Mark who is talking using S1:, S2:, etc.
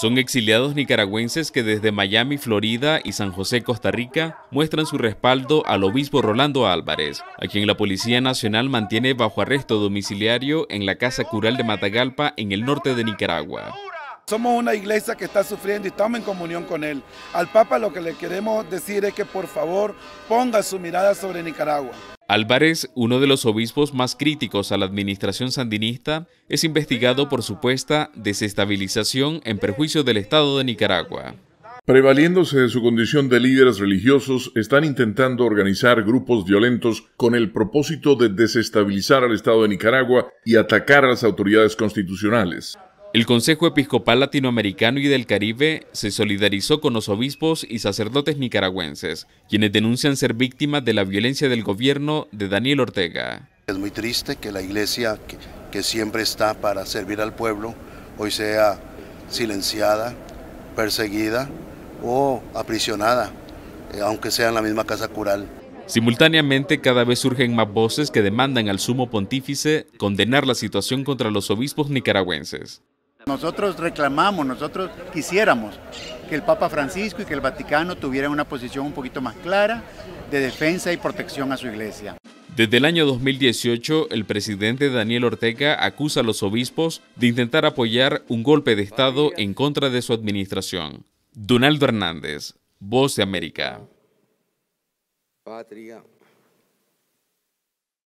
S1: Son exiliados nicaragüenses que desde Miami, Florida y San José, Costa Rica, muestran su respaldo al obispo Rolando Álvarez, a quien la Policía Nacional mantiene bajo arresto domiciliario en la Casa Cural de Matagalpa, en el norte de Nicaragua.
S2: Somos una iglesia que está sufriendo y estamos en comunión con Él. Al Papa lo que le queremos decir es que por favor ponga su mirada sobre Nicaragua.
S1: Álvarez, uno de los obispos más críticos a la administración sandinista, es investigado por supuesta desestabilización en perjuicio del Estado de Nicaragua.
S3: Prevaliéndose de su condición de líderes religiosos, están intentando organizar grupos violentos con el propósito de desestabilizar al Estado de Nicaragua y atacar a las autoridades constitucionales.
S1: El Consejo Episcopal Latinoamericano y del Caribe se solidarizó con los obispos y sacerdotes nicaragüenses, quienes denuncian ser víctimas de la violencia del gobierno de Daniel Ortega.
S4: Es muy triste que la iglesia, que, siempre está para servir al pueblo, hoy sea silenciada, perseguida o aprisionada, eh, aunque sea en la misma casa cural.
S1: Simultáneamente, cada vez surgen más voces que demandan al sumo pontífice condenar la situación contra los obispos nicaragüenses.
S5: Nosotros reclamamos, nosotros quisiéramos que el Papa Francisco y que el Vaticano tuvieran una posición un poquito más clara de defensa y protección a su iglesia.
S1: Desde el año 2018, el presidente Daniel Ortega acusa a los obispos de intentar apoyar un golpe de Estado en contra de su administración. Donaldo Hernández, Voz de América.